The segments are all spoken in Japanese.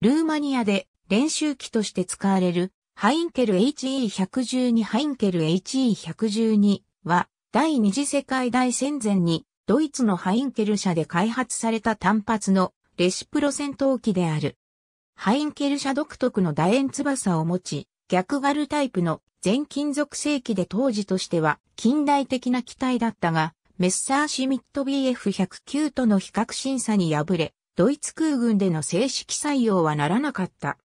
ルーマニアで練習機として使われるハインケル HE112 ハインケル HE112 は第二次世界大戦前にドイツのハインケル社で開発された単発のレシプロ戦闘機である。ハインケル社独特の楕円翼を持ち、逆ガルタイプの全金属製機で当時としては近代的な機体だったが、メッサーシミット BF109 との比較審査に敗れ、ドイツ空軍での正式採用はならなかった。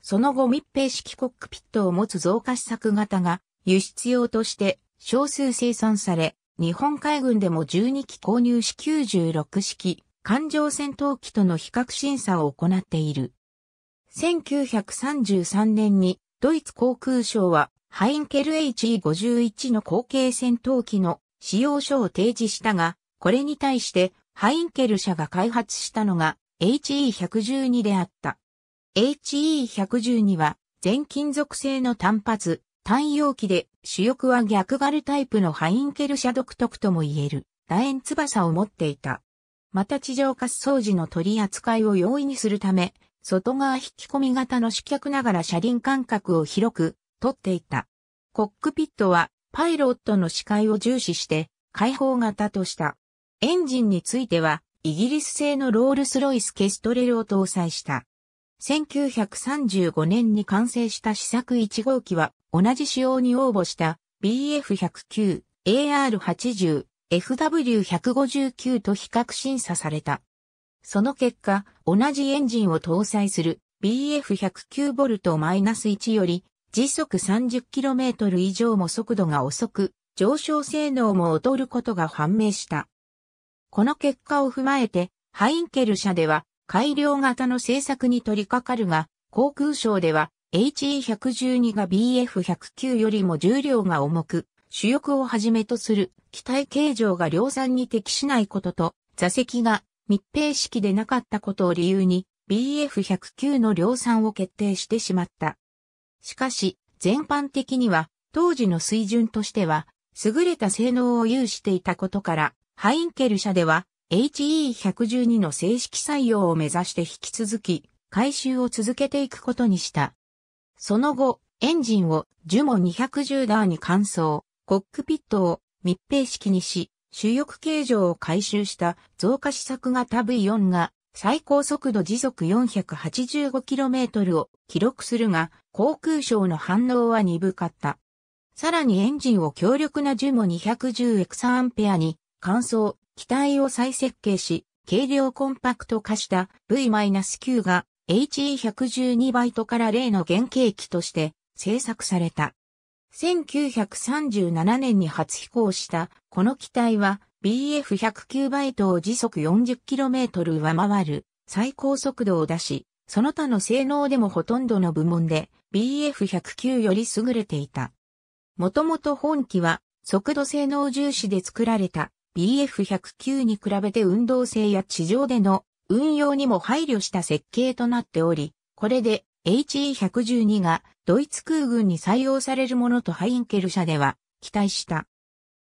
その後密閉式コックピットを持つ増加試作型が輸出用として少数生産され、日本海軍でも12機購入し96式艦上戦闘機との比較審査を行っている。1933年にドイツ航空省はハインケル HE51 の後継戦闘機の使用書を提示したが、これに対してハインケル社が開発したのが HE112 であった。HE112 は全金属製の単発、単容器で主翼は逆ガルタイプのハインケル社独特とも言える楕円翼を持っていた。また地上滑走時の取り扱いを容易にするため、外側引き込み型の四脚ながら車輪間隔を広く取っていた。コックピットはパイロットの視界を重視して開放型とした。エンジンについては、イギリス製のロールスロイスケストレルを搭載した。1935年に完成した試作1号機は、同じ仕様に応募した BF109、AR80、FW159 と比較審査された。その結果、同じエンジンを搭載する BF109V-1 より時速 30km 以上も速度が遅く、上昇性能も劣ることが判明した。この結果を踏まえて、ハインケル社では改良型の製作に取り掛かるが、航空省では HE112 が BF109 よりも重量が重く、主翼をはじめとする機体形状が量産に適しないことと、座席が密閉式でなかったことを理由に BF109 の量産を決定してしまった。しかし、全般的には当時の水準としては優れた性能を有していたことからハインケル社では HE112 の正式採用を目指して引き続き回収を続けていくことにした。その後、エンジンをジュモ210ダーに換装、コックピットを密閉式にし、主翼形状を回収した増加試作型 V4 が最高速度時速 485km を記録するが、航空省の反応は鈍かった。さらにエンジンを強力なジュモ 210X アンペアに乾燥、機体を再設計し、軽量コンパクト化した V-9 が HE112 バイトから例の原型機として製作された。1937年に初飛行したこの機体は BF109 バイトを時速 40km 上回る最高速度を出し、その他の性能でもほとんどの部門で BF109 より優れていた。もともと本機は速度性能重視で作られた BF109 に比べて運動性や地上での運用にも配慮した設計となっており、これで HE112 がドイツ空軍に採用されるものとハインケル社では期待した。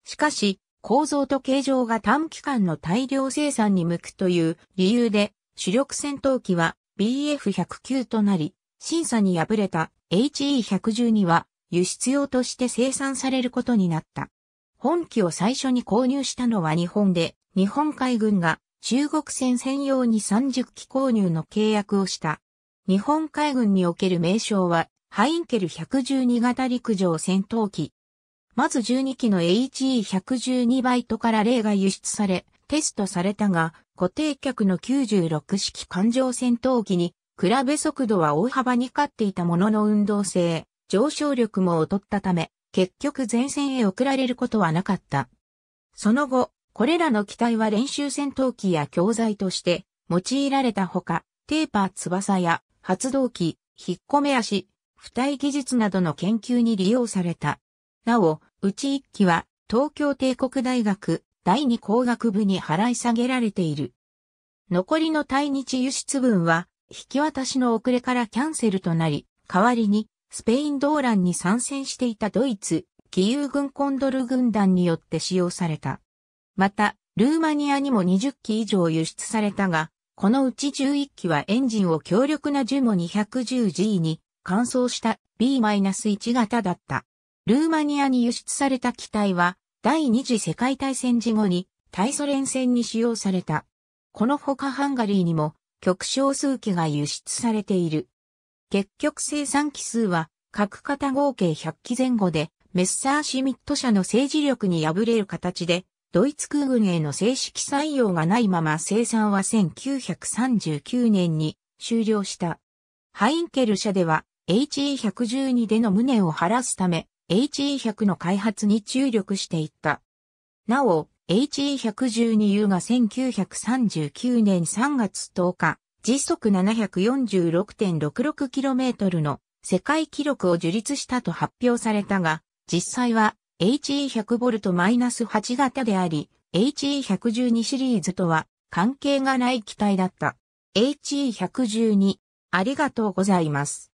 しかし、構造と形状が短期間の大量生産に向くという理由で、主力戦闘機は BF109 となり、審査に敗れた HE112 は輸出用として生産されることになった。本機を最初に購入したのは日本で、日本海軍が中国船専用に30機購入の契約をした。日本海軍における名称は、ハインケル112型陸上戦闘機。まず12機の HE112 バイトから例が輸出され、テストされたが、固定客の96式艦上戦闘機に、比べ速度は大幅に勝っていたものの運動性、上昇力も劣ったため、結局前線へ送られることはなかった。その後、これらの機体は練習戦闘機や教材として用いられたほか、テーパー翼や発動機、引っ込め足、付帯技術などの研究に利用された。なお、うち1機は東京帝国大学第2工学部に払い下げられている。残りの対日輸出分は引き渡しの遅れからキャンセルとなり、代わりにスペイン動乱に参戦していたドイツ、義勇軍コンドル軍団によって使用された。また、ルーマニアにも20機以上輸出されたが、このうち11機はエンジンを強力なジュモ 210G に換装した B-1 型だった。ルーマニアに輸出された機体は、第二次世界大戦時後に対ソ連戦に使用された。このほかハンガリーにも極小数機が輸出されている。結局生産機数は各型合計100機前後で、メッサーシミット社の政治力に敗れる形で、ドイツ空軍への正式採用がないまま生産は1939年に終了した。ハインケル社では HE112 での無念を晴らすため HE100 の開発に注力していった。なお、HE112U が1939年3月10日、時速 746.66km の世界記録を樹立したと発表されたが、実際は HE100V-8 型であり、HE112 シリーズとは関係がない機体だった。HE112、ありがとうございます。